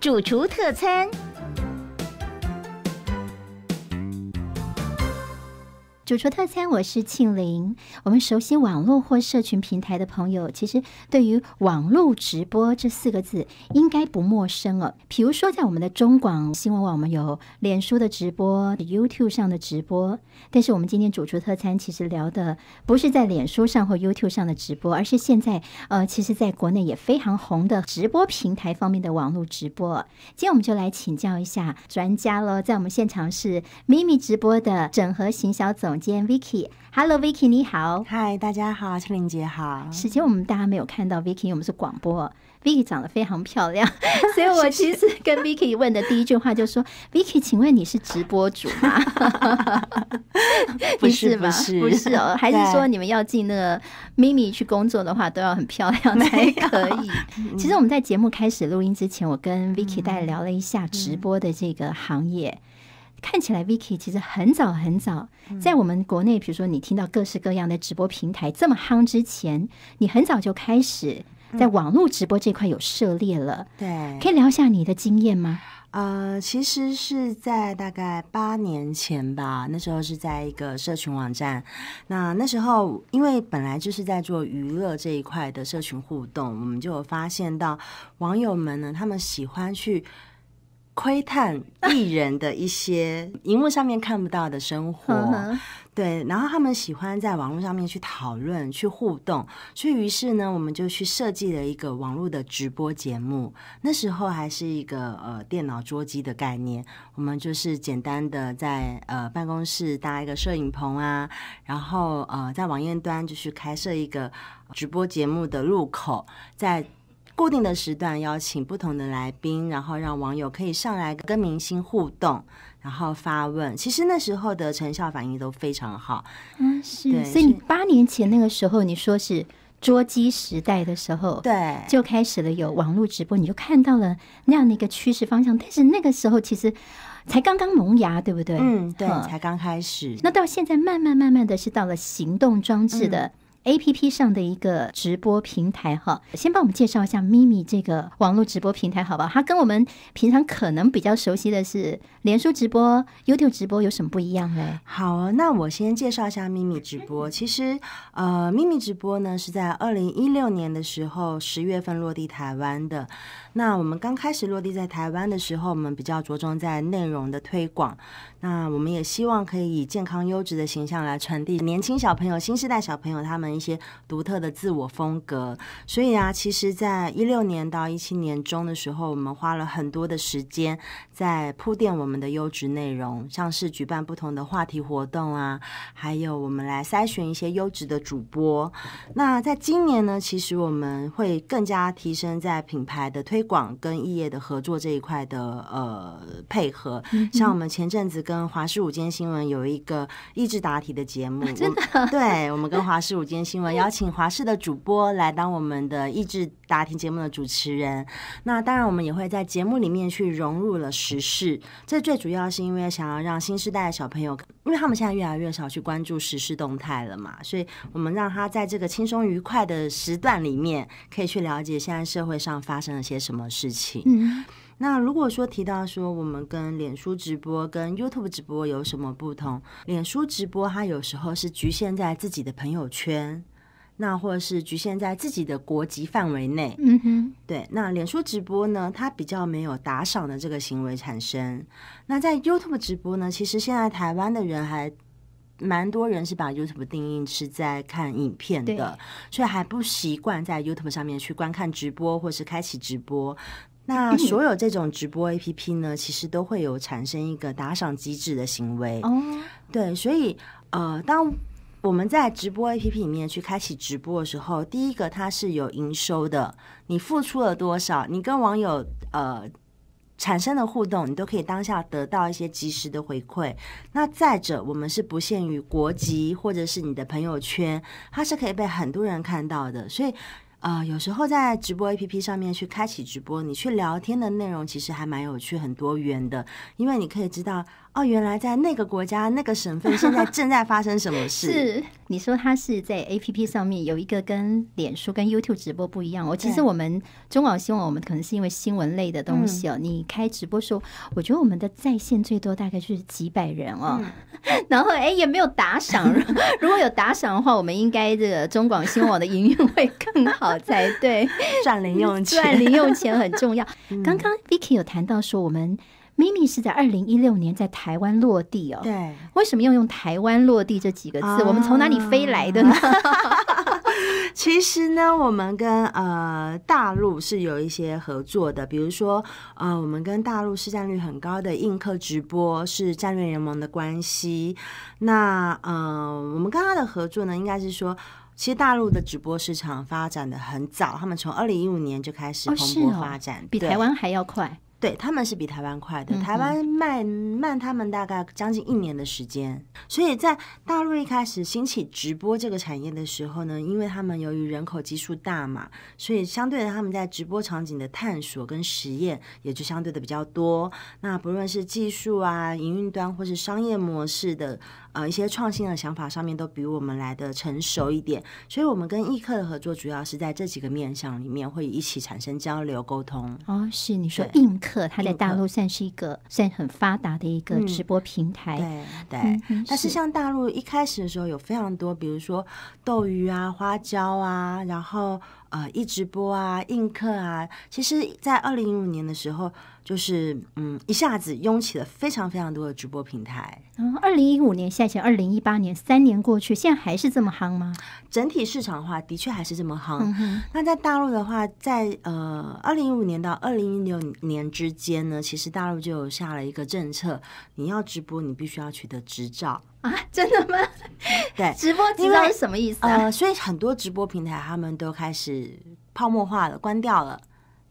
主厨特餐。主厨特餐，我是庆玲。我们熟悉网络或社群平台的朋友，其实对于“网络直播”这四个字应该不陌生了。比如说，在我们的中广新闻网，我们有脸书的直播、YouTube 上的直播。但是，我们今天主厨特餐其实聊的不是在脸书上或 YouTube 上的直播，而是现在呃，其实在国内也非常红的直播平台方面的网络直播。今天我们就来请教一下专家喽，在我们现场是咪咪直播的整合型小总。见 Vicky，Hello Vicky，你好，嗨，大家好，青玲姐好。之前我们大家没有看到 Vicky，我们是广播，Vicky 长得非常漂亮，所以我其实跟 Vicky 问的第一句话就说：“Vicky，请问你是直播主吗？”不是，不是，不是哦，还是说你们要进那个 Mimi 去工作的话，都要很漂亮才可以？其实我们在节目开始录音之前，我跟 Vicky 大家聊了一下直播的这个行业。看起来 Vicky 其实很早很早，在我们国内，比如说你听到各式各样的直播平台这么夯之前，你很早就开始在网络直播这块有涉猎了。对，可以聊一下你的经验吗？呃，其实是在大概八年前吧，那时候是在一个社群网站。那那时候因为本来就是在做娱乐这一块的社群互动，我们就有发现到网友们呢，他们喜欢去。窥探艺人的一些荧幕上面看不到的生活，对，然后他们喜欢在网络上面去讨论、去互动，所以于是呢，我们就去设计了一个网络的直播节目。那时候还是一个呃电脑桌机的概念，我们就是简单的在呃办公室搭一个摄影棚啊，然后呃在网页端就去开设一个直播节目的入口，在。固定的时段邀请不同的来宾，然后让网友可以上来跟明星互动，然后发问。其实那时候的成效反应都非常好，嗯是。所以你八年前那个时候你说是捉鸡时代的时候，对，就开始了有网络直播，你就看到了那样的一个趋势方向。但是那个时候其实才刚刚萌芽，对不对？嗯，对，才刚开始。那到现在慢慢慢慢的是到了行动装置的。A P P 上的一个直播平台哈，先帮我们介绍一下咪咪这个网络直播平台好不好？它跟我们平常可能比较熟悉的是连书直播、YouTube 直播有什么不一样呢？好，那我先介绍一下咪咪直播。其实，呃，咪咪直播呢是在二零一六年的时候十月份落地台湾的。那我们刚开始落地在台湾的时候，我们比较着重在内容的推广。那我们也希望可以以健康优质的形象来传递年轻小朋友、新时代小朋友他们一些独特的自我风格。所以啊，其实，在一六年到一七年中的时候，我们花了很多的时间在铺垫我们的优质内容，像是举办不同的话题活动啊，还有我们来筛选一些优质的主播。那在今年呢，其实我们会更加提升在品牌的推。广跟异业的合作这一块的呃配合，像我们前阵子跟华视午间新闻有一个益智答题的节目，真的，对我们跟华视午间新闻邀请华视的主播来当我们的益智答题节目的主持人。那当然，我们也会在节目里面去融入了时事，这最主要是因为想要让新时代的小朋友，因为他们现在越来越少去关注时事动态了嘛，所以我们让他在这个轻松愉快的时段里面，可以去了解现在社会上发生了些什么。什么事情？嗯，那如果说提到说我们跟脸书直播跟 YouTube 直播有什么不同？脸书直播它有时候是局限在自己的朋友圈，那或者是局限在自己的国籍范围内。嗯哼，对。那脸书直播呢，它比较没有打赏的这个行为产生。那在 YouTube 直播呢，其实现在台湾的人还。蛮多人是把 YouTube 定义是在看影片的，所以还不习惯在 YouTube 上面去观看直播或是开启直播。那 所有这种直播 APP 呢，其实都会有产生一个打赏机制的行为。哦，对，所以呃，当我们在直播 APP 里面去开启直播的时候，第一个它是有营收的，你付出了多少，你跟网友呃。产生的互动，你都可以当下得到一些及时的回馈。那再者，我们是不限于国籍或者是你的朋友圈，它是可以被很多人看到的。所以，呃，有时候在直播 APP 上面去开启直播，你去聊天的内容其实还蛮有趣、很多元的，因为你可以知道。哦，原来在那个国家、那个省份，现在 正在发生什么事？是你说他是在 A P P 上面有一个跟脸书、跟 YouTube 直播不一样。我其实我们中广新望我们可能是因为新闻类的东西哦。你开直播时候，我觉得我们的在线最多大概就是几百人哦。然后哎，也没有打赏。如果有打赏的话，我们应该这个中广新闻的营运会更好才对。赚零用钱，赚零用钱很重要。刚刚 Vicky 有谈到说我们。咪咪是在二零一六年在台湾落地哦。对。为什么要用“台湾落地”这几个字？我们从哪里飞来的呢？其实呢，我们跟呃大陆是有一些合作的，比如说呃我们跟大陆市占率很高的映客直播是战略联盟的关系。那呃我们跟他的合作呢，应该是说，其实大陆的直播市场发展的很早，他们从二零一五年就开始蓬勃发展，比台湾还要快。对，他们是比台湾快的，台湾慢慢，他们大概将近一年的时间。所以在大陆一开始兴起直播这个产业的时候呢，因为他们由于人口基数大嘛，所以相对的他们在直播场景的探索跟实验也就相对的比较多。那不论是技术啊、营运端或是商业模式的呃，一些创新的想法上面，都比我们来的成熟一点。所以，我们跟易客的合作主要是在这几个面向里面会一起产生交流沟通。哦，是你说易它在大陆算是一个算很发达的一个直播平台，对。但是像大陆一开始的时候，有非常多，比如说斗鱼啊、花椒啊，然后。呃，一直播啊，映客啊，其实在二零一五年的时候，就是嗯，一下子涌起了非常非常多的直播平台。嗯，二零一五年下起，二零一八年三年过去，现在还是这么夯吗？整体市场的话，的确还是这么夯。那在大陆的话，在呃二零一五年到二零一六年之间呢，其实大陆就有下了一个政策，你要直播，你必须要取得执照。啊，真的吗？对，直播知道是什么意思啊？呃，所以很多直播平台他们都开始泡沫化了，关掉了。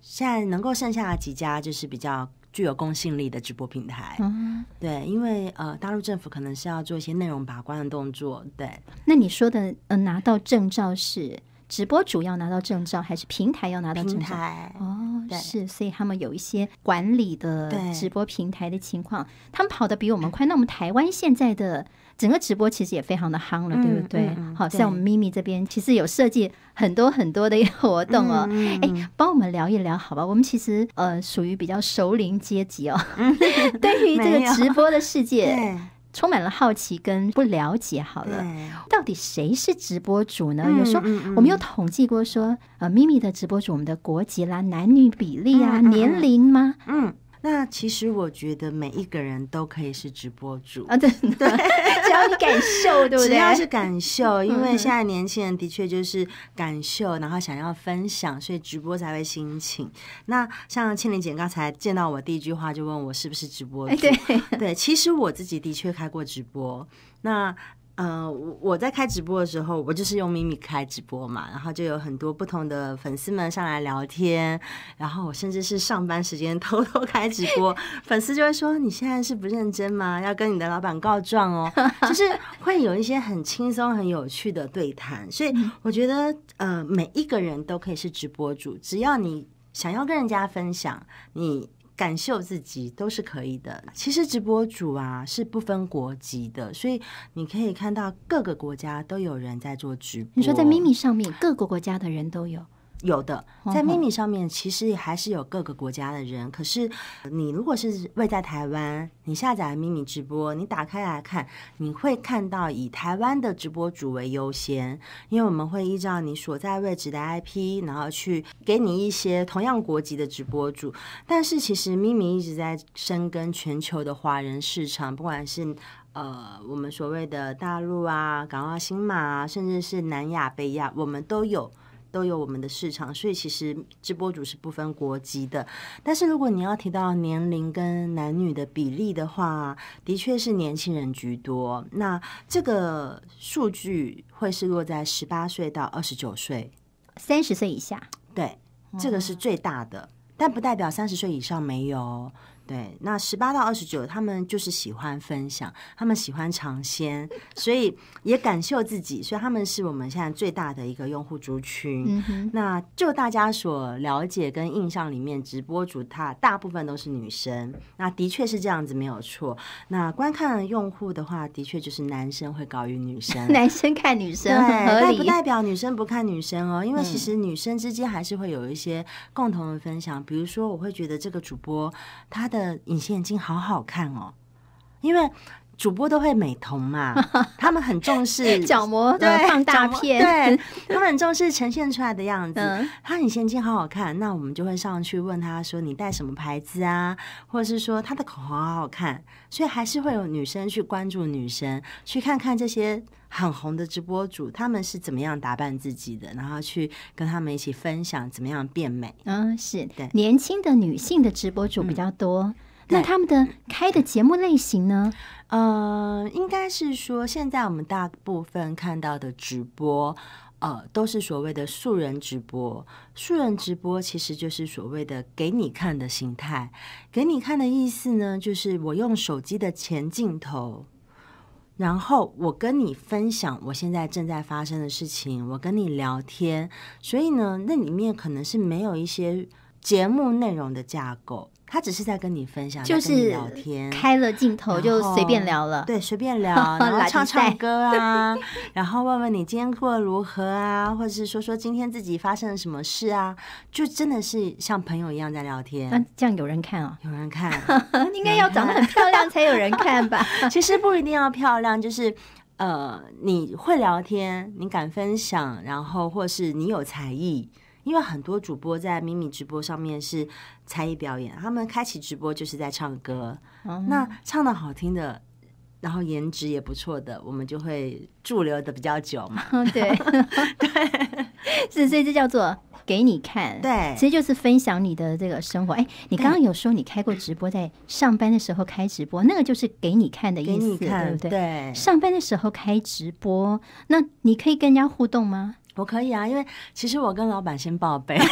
现在能够剩下几家，就是比较具有公信力的直播平台。嗯，对，因为呃，大陆政府可能是要做一些内容把关的动作。对，那你说的呃，拿到证照是。直播主要拿到证照还是平台要拿到证照？平台哦，是，所以他们有一些管理的直播平台的情况，他们跑得比我们快。那我们台湾现在的整个直播其实也非常的夯了，对不对？好，在我们咪咪这边其实有设计很多很多的活动哦。哎，帮我们聊一聊好吧？我们其实呃属于比较熟龄阶级哦，对于这个直播的世界。充满了好奇跟不了解，好了，到底谁是直播主呢？有时候我们有统计过，说呃，咪咪的直播主，我们的国籍啦、男女比例啊、年龄吗？嗯。那其实我觉得每一个人都可以是直播主啊，对 对，只要你敢秀，对不对？只要是敢秀，因为现在年轻人的确就是敢秀，然后想要分享，所以直播才会兴起。那像千玲姐刚才见到我第一句话就问我是不是直播主，对 对，其实我自己的确开过直播。那嗯，我我在开直播的时候，我就是用咪咪开直播嘛，然后就有很多不同的粉丝们上来聊天，然后我甚至是上班时间偷偷开直播，粉丝就会说你现在是不认真吗？要跟你的老板告状哦，就是会有一些很轻松、很有趣的对谈，所以我觉得呃，每一个人都可以是直播主，只要你想要跟人家分享你。感受自己都是可以的。其实直播主啊是不分国籍的，所以你可以看到各个国家都有人在做直播。你说在咪咪上面，各个国家的人都有。有的，在咪咪上面其实还是有各个国家的人。可是，你如果是位在台湾，你下载咪咪直播，你打开来看，你会看到以台湾的直播主为优先，因为我们会依照你所在位置的 IP，然后去给你一些同样国籍的直播主。但是，其实咪咪一直在深耕全球的华人市场，不管是呃我们所谓的大陆啊、港澳、新马，甚至是南亚、北亚，我们都有。都有我们的市场，所以其实直播主是不分国籍的。但是如果你要提到年龄跟男女的比例的话，的确是年轻人居多。那这个数据会是落在十八岁到二十九岁，三十岁以下。对，这个是最大的，但不代表三十岁以上没有。对，那十八到二十九，他们就是喜欢分享，他们喜欢尝鲜，所以也感受自己，所以他们是我们现在最大的一个用户族群。那就大家所了解跟印象里面，直播主他大部分都是女生，那的确是这样子，没有错。那观看用户的话，的确就是男生会高于女生，男生看女生合理，不代表女生不看女生哦，因为其实女生之间还是会有一些共同的分享，比如说我会觉得这个主播他。的隐形眼镜好好看哦，因为。主播都会美瞳嘛，他们很重视 角膜的放大片，对，他们很重视呈现出来的样子，他很先进，好好看。那我们就会上去问他说：“你戴什么牌子啊？”或者是说他的口红好好看，所以还是会有女生去关注女生，去看看这些很红的直播主，他们是怎么样打扮自己的，然后去跟他们一起分享怎么样变美。嗯，是的，年轻的女性的直播主比较多。那他们的开的节目类型呢？呃，应该是说，现在我们大部分看到的直播，呃，都是所谓的素人直播。素人直播其实就是所谓的给你看的形态。给你看的意思呢，就是我用手机的前镜头，然后我跟你分享我现在正在发生的事情，我跟你聊天。所以呢，那里面可能是没有一些节目内容的架构。他只是在跟你分享，就是聊天，开了镜头就随便聊了，对，随便 聊，然后唱唱歌啊，然后问问你今天过得如何啊，或者是说说今天自己发生了什么事啊，就真的是像朋友一样在聊天。那这样有人看啊？有人看，应该要长得很漂亮才有人看吧？其实不一定要漂亮，就是呃，你会聊天，你敢分享，然后或是你有才艺。因为很多主播在咪咪直播上面是才艺表演，他们开启直播就是在唱歌。那唱的好听的，然后颜值也不错的，我们就会驻留的比较久嘛。对，对，是，所以这叫做给你看。对，其实就是分享你的这个生活。哎，你刚刚有说你开过直播，在上班的时候开直播，那个就是给你看的意思，对不对？对。上班的时候开直播，那你可以跟人家互动吗？我可以啊，因为其实我跟老板先报备，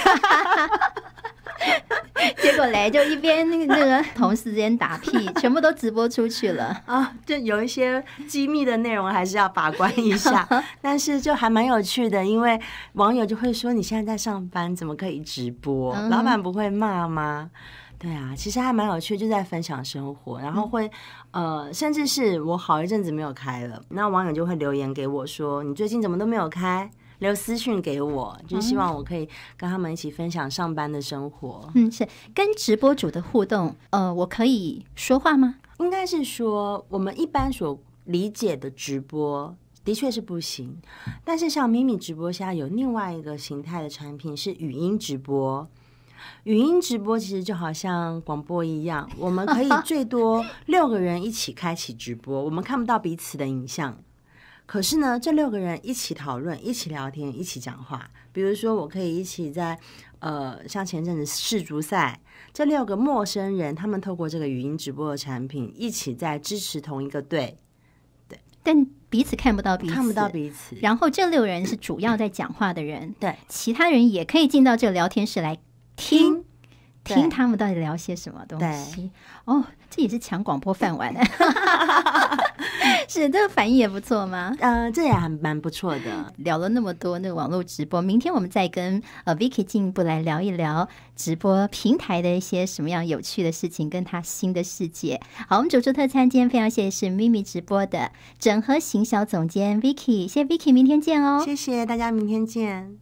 结果嘞，就一边那个那个同事之间打屁，全部都直播出去了 啊！就有一些机密的内容还是要把关一下，但是就还蛮有趣的，因为网友就会说：“你现在在上班，怎么可以直播？老板不会骂吗？”对啊，其实还蛮有趣就在分享生活，然后会呃，甚至是我好一阵子没有开了，那网友就会留言给我说：“你最近怎么都没有开？”留私讯给我，就希望我可以跟他们一起分享上班的生活。嗯，是跟直播主的互动。呃，我可以说话吗？应该是说，我们一般所理解的直播的确是不行。但是像咪咪直播下有另外一个形态的产品是语音直播。语音直播其实就好像广播一样，我们可以 最多六个人一起开启直播，我们看不到彼此的影像。可是呢，这六个人一起讨论、一起聊天、一起讲话。比如说，我可以一起在呃，像前阵子世足赛，这六个陌生人，他们透过这个语音直播的产品，一起在支持同一个队。对。但彼此看不到，看不到彼此。然后这六人是主要在讲话的人，对。其他人也可以进到这个聊天室来听，听他们到底聊些什么东西。哦，这也是抢广播饭碗。是，这个反应也不错吗？呃，这也还蛮不错的。聊了那么多那个网络直播，明天我们再跟呃 Vicky 进一步来聊一聊直播平台的一些什么样有趣的事情，跟他新的世界。好，我们主持特餐今天非常谢谢是咪咪直播的整合型销总监 Vicky，谢谢 Vicky，明天见哦。谢谢大家，明天见。